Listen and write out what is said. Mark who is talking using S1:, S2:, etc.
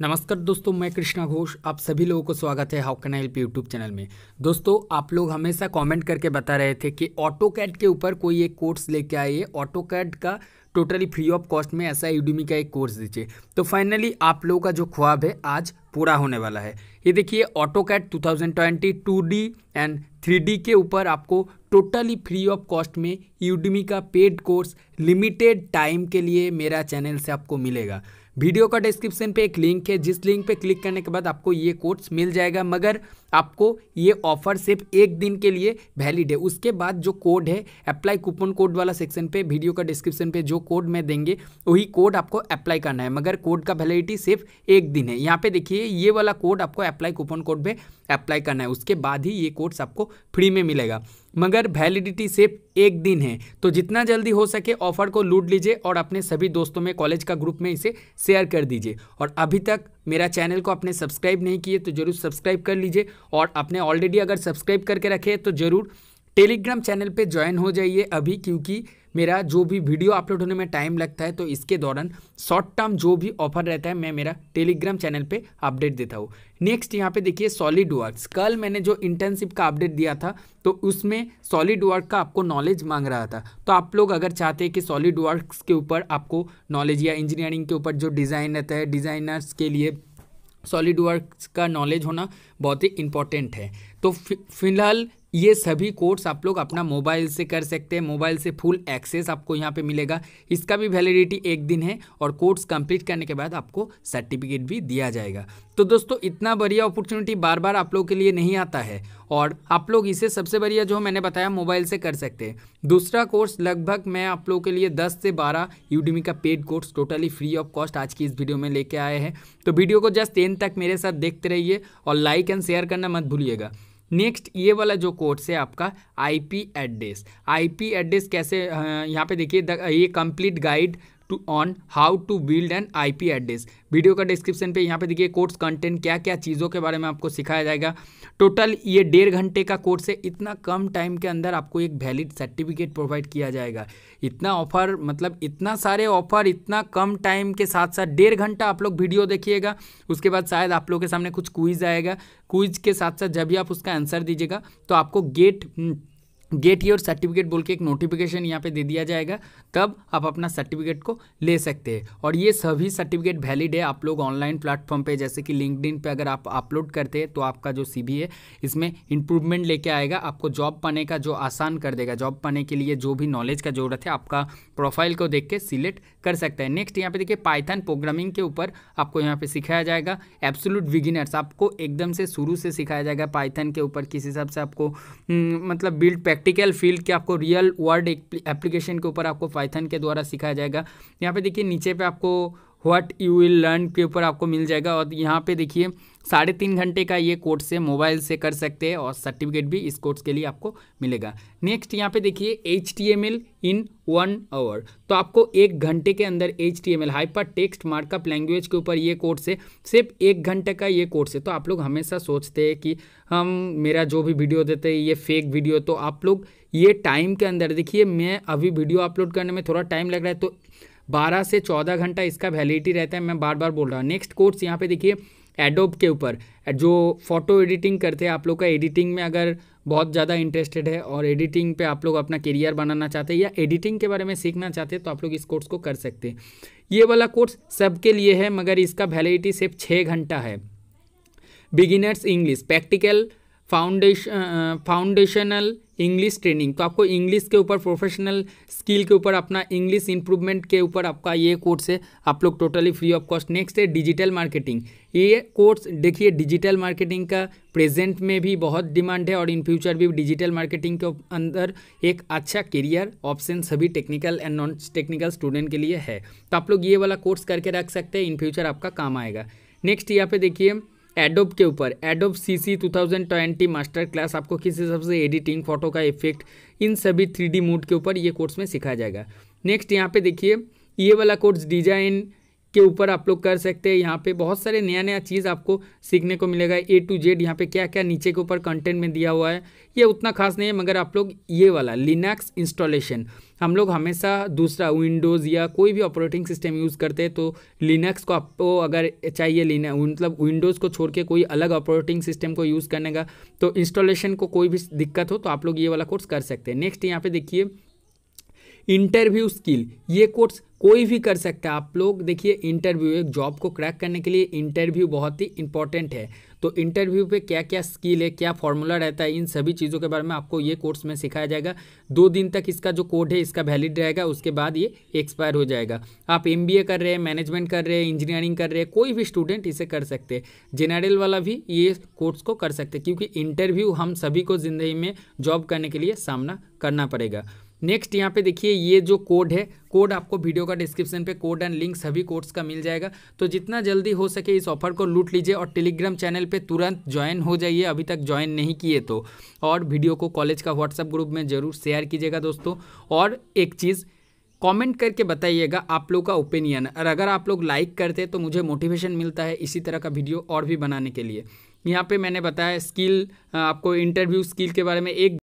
S1: नमस्कार दोस्तों मैं कृष्णा घोष आप सभी लोगों को स्वागत है how can help YouTube channel में दोस्तों आप लोग हमेशा कमेंट करके बता रहे थे कि ऑटो कैड के ऊपर कोई एक कोर्स लेके आइए ऑटो कैड का टोटली फ्री ऑफ कॉस्ट में ऐसा यूडीमी का एक कोर्स दीजिए तो फाइनली आप लोगों का जो ख्वाब है आज पूरा होने वाला है ये देखिए AutoCAD two thousand twenty two D and three D के ऊपर आपको टोटली फ्री ऑफ कॉस्ट में यूडीमी e का पेड कोर्स लिमिटेड टाइम के लिए मेरा चैनल से आपको मिलेगा वीडियो का डिस्क्रिप्शन पे एक लिंक है जिस लिंक पे क्लिक करने के बाद आपको ये कोर्स मिल जाएगा मगर आपको ये ऑफर सिर्फ एक दिन के लिए वैलिड है उसके बाद जो कोड है अप्लाई कूपन कोड वाला सेक्शन पे वीडियो का डिस्क्रिप्शन पे जो कोड मैं देंगे वही कोड आपको अप्लाई करना है मगर कोड का वैलिडिटी सिर्फ एक दिन है यहाँ पे देखिए ये वाला कोड आपको अप्लाई कूपन कोड पर अप्लाई करना है उसके बाद ही ये कोर्स आपको फ्री में मिलेगा मगर वैलिडिटी सिर्फ एक दिन है तो जितना जल्दी हो सके ऑफर को लूट लीजिए और अपने सभी दोस्तों में कॉलेज का ग्रुप में इसे शेयर कर दीजिए और अभी तक मेरा चैनल को आपने सब्सक्राइब नहीं किए तो ज़रूर सब्सक्राइब कर लीजिए और आपने ऑलरेडी अगर सब्सक्राइब करके रखे तो ज़रूर टेलीग्राम चैनल पर ज्वाइन हो जाइए अभी क्योंकि मेरा जो भी वीडियो अपलोड होने में टाइम लगता है तो इसके दौरान शॉर्ट टर्म जो भी ऑफर रहता है मैं मेरा टेलीग्राम चैनल पे अपडेट देता हूँ नेक्स्ट यहाँ पे देखिए सॉलिड वर्क कल मैंने जो इंटर्नशिप का अपडेट दिया था तो उसमें सॉलिड वर्क का आपको नॉलेज मांग रहा था तो आप लोग अगर चाहते हैं कि सॉलिड वर्क के ऊपर आपको नॉलेज या इंजीनियरिंग के ऊपर जो डिज़ाइन रहता है डिज़ाइनर्स के लिए सॉलिड वर्क का नॉलेज होना बहुत ही इंपॉर्टेंट है तो फिलहाल ये सभी कोर्स आप लोग अपना मोबाइल से कर सकते हैं मोबाइल से फुल एक्सेस आपको यहाँ पे मिलेगा इसका भी वैलिडिटी एक दिन है और कोर्स कंप्लीट करने के बाद आपको सर्टिफिकेट भी दिया जाएगा तो दोस्तों इतना बढ़िया अपॉर्चुनिटी बार बार आप लोग के लिए नहीं आता है और आप लोग इसे सबसे बढ़िया जो मैंने बताया मोबाइल से कर सकते हैं दूसरा कोर्स लगभग मैं आप लोग के लिए दस से बारह यूडीमी का paid course totally free of cost आज की इस वीडियो में लेके आए हैं तो वीडियो को जस्ट एन तक मेरे साथ देखते रहिए और लाइक एंड शेयर करना मत भूलिएगा नेक्स्ट ये वाला जो कोर्स है आपका आईपी एड्रेस आईपी एड्रेस कैसे हाँ, यहाँ पे देखिए ये complete guide to on how to build an I P address video का डिस्क्रिप्शन पे यहाँ पे देखिए कोर्स कंटेंट क्या क्या चीज़ों के बारे में आपको सिखाया जाएगा टोटल ये डेढ़ घंटे का कोर्स है इतना कम टाइम के अंदर आपको एक वैलिड सर्टिफिकेट प्रोवाइड किया जाएगा इतना ऑफर मतलब इतना सारे ऑफर इतना कम टाइम के साथ साथ डेढ़ घंटा आप लोग वीडियो देखिएगा उसके बाद शायद आप लोग के सामने कुछ क्विज आएगा क्विज के साथ साथ जब भी आप उसका आंसर दीजिएगा तो आपको गेट गेट योर सर्टिफिकेट बोल के एक नोटिफिकेशन यहाँ पे दे दिया जाएगा तब आप अपना सर्टिफिकेट को ले सकते हैं और ये सभी सर्टिफिकेट वैलिड है आप लोग ऑनलाइन प्लेटफॉर्म पे जैसे कि लिंकड पे अगर आप अपलोड करते हैं तो आपका जो सी है इसमें इंप्रूवमेंट लेके आएगा आपको जॉब पाने का जो आसान कर देगा जॉब पाने के लिए जो भी नॉलेज का ज़रूरत है आपका प्रोफाइल को देख के सिलेक्ट कर सकता है नेक्स्ट यहाँ पे देखिए पाइथन प्रोग्रामिंग के ऊपर आपको यहाँ पे सिखाया जाएगा एब्सोलूट बिगिनर्स आपको एकदम से शुरू से सिखाया जाएगा पाइथन के ऊपर किस हिसाब से आपको हम्म, मतलब बिल्ड पैक प्रैक्टिकल फील्ड के आपको रियल वर्ल्ड एप्लीकेशन के ऊपर आपको पाइथन के द्वारा सिखाया जाएगा यहाँ पे देखिए नीचे पे आपको व्हाट यू विल लर्न के ऊपर आपको मिल जाएगा और यहाँ पे देखिए साढ़े तीन घंटे का ये कोर्स से मोबाइल से कर सकते हैं और सर्टिफिकेट भी इस कोर्स के लिए आपको मिलेगा नेक्स्ट यहाँ पे देखिए H T M L in one hour तो आपको एक घंटे के अंदर H T M L hyper text markup language के ऊपर ये कोर्स है सिर्फ एक घंटे का ये कोर्स है तो आप लोग हमेशा सोचते हैं कि हम मेरा जो भी वीडियो देते हैं ये फेक वीडियो तो आप लोग ये टाइम के अंदर देखिए मैं अभी वीडियो अपलोड करने में थोड़ा टाइम लग रहा है तो 12 से 14 घंटा इसका वैलिडिटी रहता है मैं बार बार बोल रहा हूँ नेक्स्ट कोर्स यहाँ पे देखिए एडोब के ऊपर जो फोटो एडिटिंग करते हैं आप लोग का एडिटिंग में अगर बहुत ज़्यादा इंटरेस्टेड है और एडिटिंग पे आप लोग अपना करियर बनाना चाहते हैं या एडिटिंग के बारे में सीखना चाहते हैं तो आप लोग इस कोर्स को कर सकते हैं ये वाला कोर्स सबके लिए है मगर इसका वैलिडिटी सिर्फ छः घंटा है beginners English practical foundation foundational English training तो आपको इंग्लिश के ऊपर प्रोफेशनल स्किल के ऊपर अपना इंग्लिश इंप्रूवमेंट के ऊपर आपका ये कोर्स है आप लोग totally free of cost next है डिजिटल मार्केटिंग ये कोर्स देखिए डिजिटल मार्केटिंग का प्रेजेंट में भी बहुत डिमांड है और इन फ्यूचर भी डिजिटल मार्केटिंग के अंदर एक अच्छा करियर ऑप्शन सभी technical and non technical student के लिए है तो आप लोग ये वाला कोर्स करके रख सकते हैं इन फ्यूचर आपका काम आएगा नेक्स्ट यहाँ पे देखिए एडोब के ऊपर Adobe C C two thousand twenty master class आपको किस हिसाब से एडिटिंग फोटो का इफेक्ट इन सभी थ्री डी मोड के ऊपर ये कोर्स में सिखाया जाएगा नेक्स्ट यहाँ पे देखिए ये वाला कोर्स डिजाइन के ऊपर आप लोग कर सकते हैं यहाँ पे बहुत सारे नया नया चीज़ आपको सीखने को मिलेगा ए टू जेड यहाँ पे क्या क्या नीचे के ऊपर कंटेंट में दिया हुआ है ये उतना खास नहीं है मगर आप लोग ये वाला लिनक्स इंस्टॉलेशन हम लोग हमेशा दूसरा विंडोज़ या कोई भी ऑपरेटिंग सिस्टम यूज़ करते हैं तो लिनक्स को आपको अगर चाहिए मतलब विंडोज़ को छोड़ के कोई अलग ऑपरेटिंग सिस्टम को यूज़ करने का तो इंस्टॉलेशन को कोई भी दिक्कत हो तो आप लोग ये वाला कोर्स कर सकते हैं नेक्स्ट यहाँ पे देखिए इंटरव्यू स्किल ये कोर्स कोई भी कर सकता है आप लोग देखिए इंटरव्यू एक जॉब को क्रैक करने के लिए इंटरव्यू बहुत ही इंपॉर्टेंट है तो इंटरव्यू पे क्या क्या स्किल है क्या फॉर्मूला रहता है इन सभी चीज़ों के बारे में आपको ये कोर्स में सिखाया जाएगा दो दिन तक इसका जो कोड है इसका वैलिड रहेगा उसके बाद ये एक्सपायर हो जाएगा आप एम कर रहे हैं मैनेजमेंट कर रहे हैं इंजीनियरिंग कर रहे हैं कोई भी स्टूडेंट इसे कर सकते हैं जेनरल वाला भी ये कोर्स को कर सकते क्योंकि इंटरव्यू हम सभी को ज़िंदगी में जॉब करने के लिए सामना करना पड़ेगा नेक्स्ट यहाँ पे देखिए ये जो कोड है कोड आपको वीडियो का डिस्क्रिप्शन पे कोड एंड लिंक सभी कोड्स का मिल जाएगा तो जितना जल्दी हो सके इस ऑफर को लूट लीजिए और टेलीग्राम चैनल पे तुरंत ज्वाइन हो जाइए अभी तक ज्वाइन नहीं किए तो और वीडियो को कॉलेज का व्हाट्सअप ग्रुप में ज़रूर शेयर कीजिएगा दोस्तों और एक चीज़ कमेंट करके बताइएगा आप लोग का ओपिनियन और अगर आप लोग लाइक करते तो मुझे मोटिवेशन मिलता है इसी तरह का वीडियो और भी बनाने के लिए यहाँ पे मैंने बताया स्किल आपको इंटरव्यू स्किल के बारे में एक